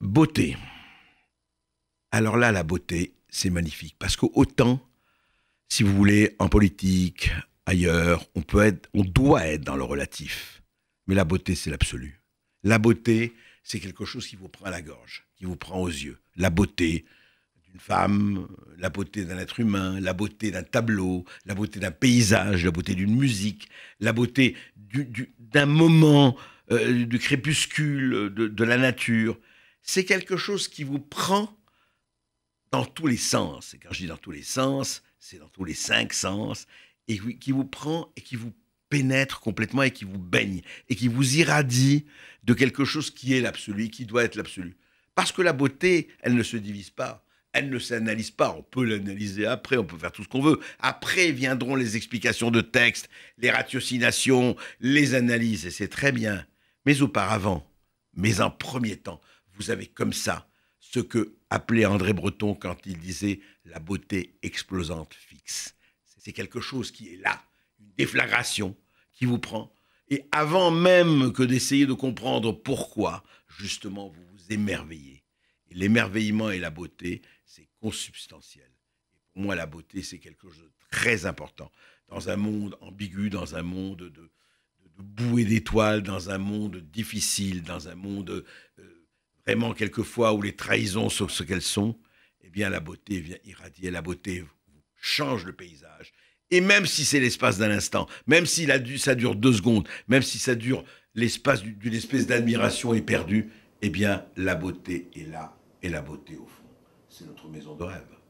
Beauté. Alors là, la beauté, c'est magnifique. Parce qu'autant, si vous voulez, en politique, ailleurs, on peut être, on doit être dans le relatif. Mais la beauté, c'est l'absolu. La beauté, c'est quelque chose qui vous prend à la gorge, qui vous prend aux yeux. La beauté d'une femme, la beauté d'un être humain, la beauté d'un tableau, la beauté d'un paysage, la beauté d'une musique, la beauté d'un moment, euh, du crépuscule, de la nature c'est quelque chose qui vous prend dans tous les sens. Et quand je dis dans tous les sens, c'est dans tous les cinq sens, et qui vous prend et qui vous pénètre complètement et qui vous baigne et qui vous irradie de quelque chose qui est l'absolu, qui doit être l'absolu. Parce que la beauté, elle ne se divise pas, elle ne s'analyse pas. On peut l'analyser après, on peut faire tout ce qu'on veut. Après viendront les explications de texte, les ratiocinations, les analyses, et c'est très bien. Mais auparavant, mais en premier temps, vous avez comme ça ce que appelait André Breton quand il disait la beauté explosante fixe. C'est quelque chose qui est là, une déflagration qui vous prend. Et avant même que d'essayer de comprendre pourquoi, justement, vous vous émerveillez. Et l'émerveillement et la beauté, c'est consubstantiel. Et pour moi, la beauté, c'est quelque chose de très important. Dans un monde ambigu, dans un monde de, de, d'étoiles, dans un monde difficile, dans un monde vraiment quelquefois où les trahisons sauf ce qu'elles sont, eh bien la beauté vient irradier, la beauté change le paysage. Et même si c'est l'espace d'un instant, même si ça dure deux secondes, même si ça dure l'espace d'une espèce d'admiration éperdue, eh bien la beauté est là, et la beauté au fond, c'est notre maison de rêve.